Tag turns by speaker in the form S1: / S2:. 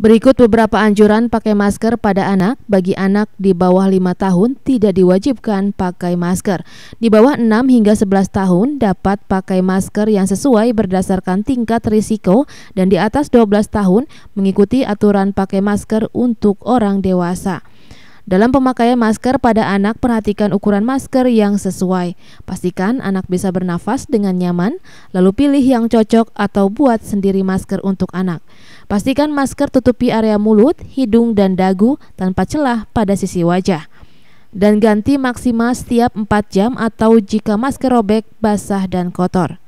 S1: Berikut beberapa anjuran pakai masker pada anak. Bagi anak di bawah 5 tahun tidak diwajibkan pakai masker. Di bawah 6 hingga 11 tahun dapat pakai masker yang sesuai berdasarkan tingkat risiko dan di atas 12 tahun mengikuti aturan pakai masker untuk orang dewasa. Dalam pemakaian masker pada anak, perhatikan ukuran masker yang sesuai. Pastikan anak bisa bernafas dengan nyaman, lalu pilih yang cocok atau buat sendiri masker untuk anak. Pastikan masker tutupi area mulut, hidung, dan dagu tanpa celah pada sisi wajah. Dan ganti maksimal setiap 4 jam atau jika masker robek, basah, dan kotor.